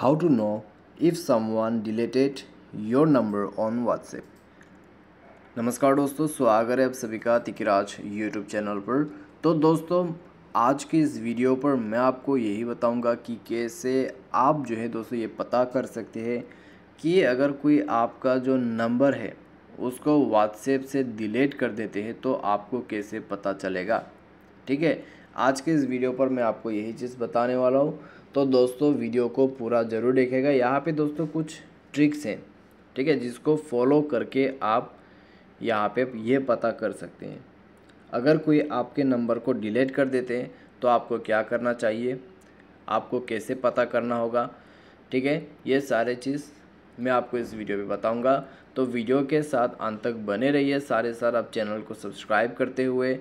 how to know if someone deleted your number on WhatsApp नमस्कार दोस्तों स्वागत है आप सभी का तिकराज यूट्यूब चैनल पर तो दोस्तों आज के इस वीडियो पर मैं आपको यही बताऊंगा कि कैसे आप जो है दोस्तों ये पता कर सकते हैं कि अगर कोई आपका जो नंबर है उसको व्हाट्सएप से डिलीट कर देते हैं तो आपको कैसे पता चलेगा ठीक है आज के इस वीडियो पर मैं आपको यही चीज़ बताने वाला हूँ तो दोस्तों वीडियो को पूरा ज़रूर देखेगा यहाँ पे दोस्तों कुछ ट्रिक्स हैं ठीक है जिसको फॉलो करके आप यहाँ पे ये पता कर सकते हैं अगर कोई आपके नंबर को डिलीट कर देते हैं तो आपको क्या करना चाहिए आपको कैसे पता करना होगा ठीक है ये सारे चीज़ मैं आपको इस वीडियो में बताऊंगा तो वीडियो के साथ अंत तक बने रहिए सारे साथ आप चैनल को सब्सक्राइब करते हुए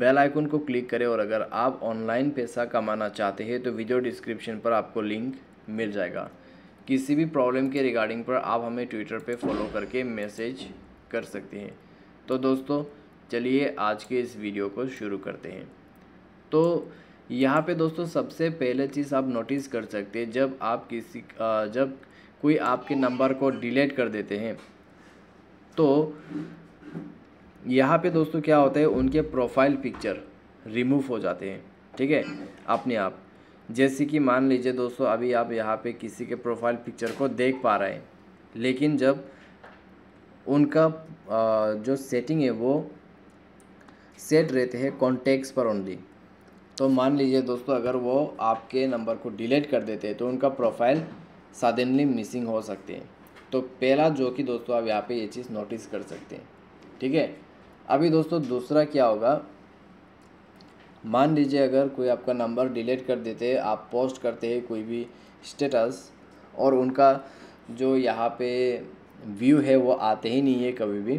बेल आइकन को क्लिक करें और अगर आप ऑनलाइन पैसा कमाना चाहते हैं तो वीडियो डिस्क्रिप्शन पर आपको लिंक मिल जाएगा किसी भी प्रॉब्लम के रिगार्डिंग पर आप हमें ट्विटर पर फॉलो करके मैसेज कर सकते हैं तो दोस्तों चलिए आज के इस वीडियो को शुरू करते हैं तो यहाँ पे दोस्तों सबसे पहले चीज़ आप नोटिस कर सकते हैं जब आप किसी जब कोई आपके नंबर को डिलीट कर देते हैं तो यहाँ पे दोस्तों क्या होता है उनके प्रोफाइल पिक्चर रिमूव हो जाते हैं ठीक है अपने आप जैसे कि मान लीजिए दोस्तों अभी आप यहाँ पे किसी के प्रोफाइल पिक्चर को देख पा रहे हैं लेकिन जब उनका जो सेटिंग है वो सेट रहते हैं कॉन्टेक्ट पर ओनली तो मान लीजिए दोस्तों अगर वो आपके नंबर को डिलीट कर देते हैं तो उनका प्रोफाइल सडनली मिसिंग हो सकते हैं तो पहला जो कि दोस्तों आप यहाँ पे ये चीज़ नोटिस कर सकते हैं ठीक है अभी दोस्तों दूसरा क्या होगा मान लीजिए अगर कोई आपका नंबर डिलीट कर देते हैं आप पोस्ट करते हैं कोई भी स्टेटस और उनका जो यहाँ पे व्यू है वो आते ही नहीं है कभी भी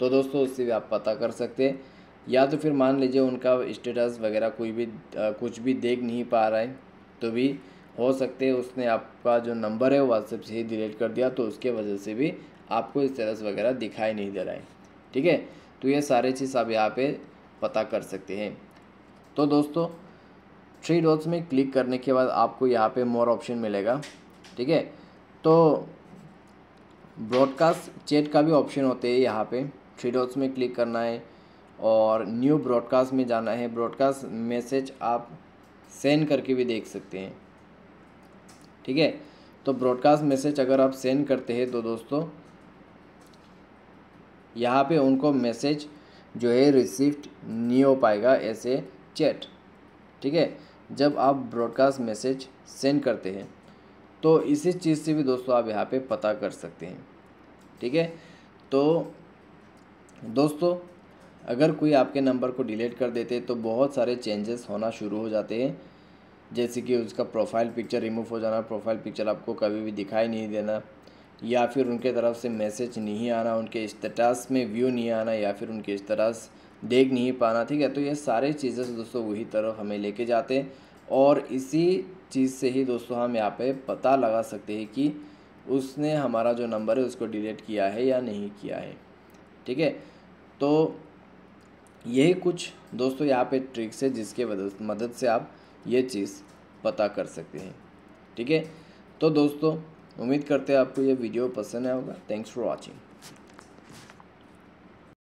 तो दोस्तों उससे भी आप पता कर सकते हैं या तो फिर मान लीजिए उनका स्टेटस वगैरह कोई भी आ, कुछ भी देख नहीं पा रहा है तो भी हो सकते हैं उसने आपका जो नंबर है व्हाट्सएप से ही डिलीट कर दिया तो उसके वजह से भी आपको तरह वगैरह दिखाई नहीं दे रहा है ठीक है तो ये सारे चीज़ आप यहाँ पे पता कर सकते हैं तो दोस्तों थ्री डॉट्स में क्लिक करने के बाद आपको यहाँ पे मोर ऑप्शन मिलेगा ठीक है तो ब्रॉडकास्ट चैट का भी ऑप्शन होते हैं यहाँ पे थ्री डॉट्स में क्लिक करना है और न्यू ब्रॉडकास्ट में जाना है ब्रॉडकास्ट मैसेज आप सेंड करके भी देख सकते हैं ठीक है तो ब्रॉडकास्ट मैसेज अगर आप सेंड करते हैं तो दोस्तों यहाँ पे उनको मैसेज जो है रिसीव्ड नहीं हो पाएगा ऐसे चैट ठीक है जब आप ब्रॉडकास्ट मैसेज सेंड करते हैं तो इसी चीज़ से भी दोस्तों आप यहाँ पे पता कर सकते हैं ठीक है तो दोस्तों अगर कोई आपके नंबर को डिलीट कर देते तो बहुत सारे चेंजेस होना शुरू हो जाते हैं जैसे कि उसका प्रोफाइल पिक्चर रिमूव हो जाना प्रोफाइल पिक्चर आपको कभी भी दिखाई नहीं देना या फिर उनके तरफ से मैसेज नहीं आना उनके स्टेटस में व्यू नहीं आना या फिर उनके स्टेटस देख नहीं पाना ठीक है तो ये सारे चीज़ें से तो दोस्तों वही तरफ हमें लेके जाते हैं और इसी चीज़ से ही दोस्तों हम यहाँ पे पता लगा सकते हैं कि उसने हमारा जो नंबर है उसको डिलीट किया है या नहीं किया है ठीक है तो यही कुछ दोस्तों यहाँ पे ट्रिक्स है जिसके मदद से आप ये चीज़ पता कर सकते हैं ठीक है तो दोस्तों उम्मीद करते हैं आपको ये वीडियो पसंद आया होगा थैंक्स फॉर वॉचिंग